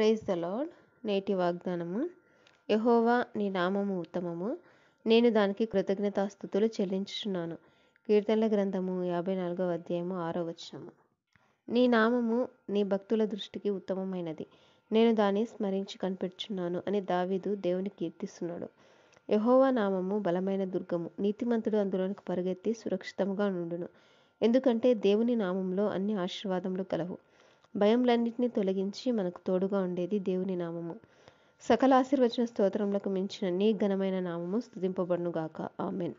praise the lord నేటి వాగ్దానము యహోవా నీ నామము ఉత్తమము నేను దానికి కృతజ్ఞతాస్థుతులు చెల్లించుచున్నాను కీర్తనల గ్రంథము యాభై నాలుగవ అధ్యాయము ఆరో వచనము నీ నామము నీ భక్తుల దృష్టికి ఉత్తమమైనది నేను దాన్ని స్మరించి కనిపెట్టుచున్నాను అని దావీదు దేవుని కీర్తిస్తున్నాడు యహోవా నామము బలమైన దుర్గము నీతిమంతుడు అందులోనికి పరుగెత్తి సురక్షితంగా నుండును ఎందుకంటే దేవుని నామంలో అన్ని ఆశీర్వాదములు కలవు భయంలన్నింటినీ తొలగించి మనకు తోడుగా ఉండేది దేవుని నామము సకల ఆశీర్వచన స్తోత్రములకు మించిన నీ ఘనమైన నామము స్థుతింపబడునుగాక ఆమెన్